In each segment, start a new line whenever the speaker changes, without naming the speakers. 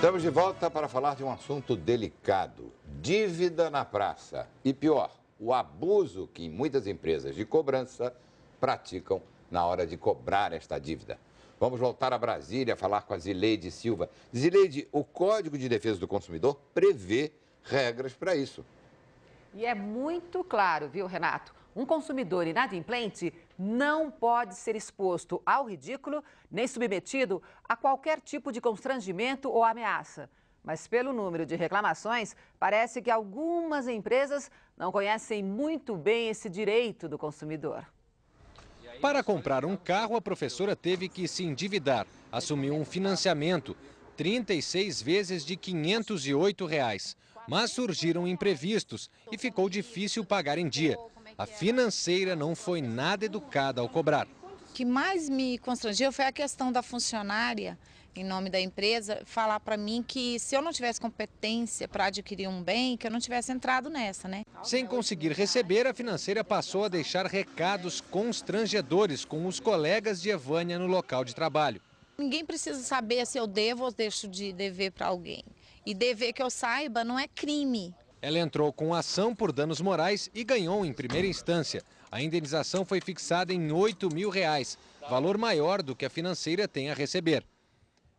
Estamos de volta para falar de um assunto delicado: dívida na praça. E pior, o abuso que muitas empresas de cobrança praticam na hora de cobrar esta dívida. Vamos voltar a Brasília a falar com a Zileide Silva. Zileide, o Código de Defesa do Consumidor prevê regras para isso.
E é muito claro, viu, Renato? Um consumidor inadimplente não pode ser exposto ao ridículo nem submetido a qualquer tipo de constrangimento ou ameaça. Mas pelo número de reclamações, parece que algumas empresas não conhecem muito bem esse direito do consumidor.
Para comprar um carro, a professora teve que se endividar, assumiu um financiamento, 36 vezes de R$ 508. Reais. Mas surgiram imprevistos e ficou difícil pagar em dia. A financeira não foi nada educada ao cobrar. O que
mais me constrangeu foi a questão da funcionária, em nome da empresa, falar para mim que se eu não tivesse competência para adquirir um bem, que eu não tivesse entrado nessa, né?
Sem conseguir receber, a financeira passou a deixar recados constrangedores com os colegas de Evânia no local de trabalho.
Ninguém precisa saber se eu devo ou deixo de dever para alguém. E dever que eu saiba não é crime.
Ela entrou com ação por danos morais e ganhou em primeira instância. A indenização foi fixada em 8 mil reais, valor maior do que a financeira tem a receber.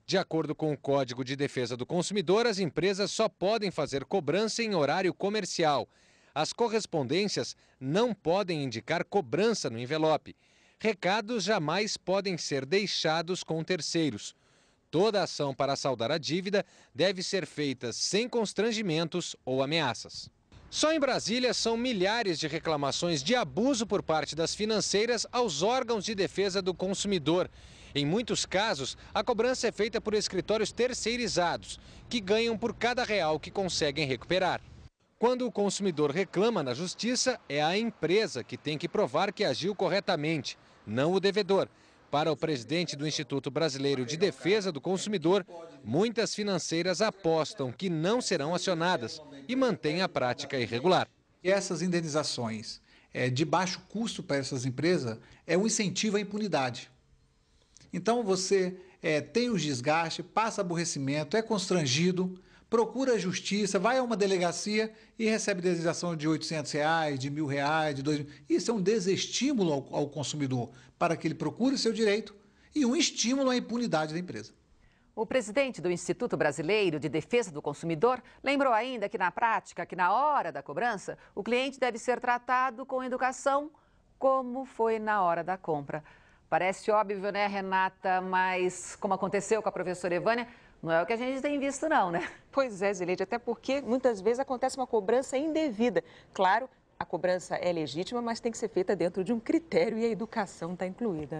De acordo com o Código de Defesa do Consumidor, as empresas só podem fazer cobrança em horário comercial. As correspondências não podem indicar cobrança no envelope. Recados jamais podem ser deixados com terceiros. Toda ação para saldar a dívida deve ser feita sem constrangimentos ou ameaças. Só em Brasília são milhares de reclamações de abuso por parte das financeiras aos órgãos de defesa do consumidor. Em muitos casos, a cobrança é feita por escritórios terceirizados, que ganham por cada real que conseguem recuperar. Quando o consumidor reclama na justiça, é a empresa que tem que provar que agiu corretamente, não o devedor, para o presidente do Instituto Brasileiro de Defesa do Consumidor, muitas financeiras apostam que não serão acionadas e mantêm a prática irregular. Essas
indenizações é, de baixo custo para essas empresas é um incentivo à impunidade. Então você é, tem os desgastes, passa aborrecimento, é constrangido, procura a justiça, vai a uma delegacia e recebe indenização de 800 reais, de mil reais, de dois mil. Isso é um desestímulo ao, ao consumidor para que ele procure seu direito e um estímulo à impunidade da empresa.
O presidente do Instituto Brasileiro de Defesa do Consumidor lembrou ainda que, na prática, que na hora da cobrança, o cliente deve ser tratado com educação, como foi na hora da compra. Parece óbvio, né, Renata? Mas como aconteceu com a professora Evânia, não é o que a gente tem visto, não, né? Pois é, Zileide, até porque muitas vezes acontece uma cobrança indevida. Claro, a cobrança é legítima, mas tem que ser feita dentro de um critério e a educação está incluída, né?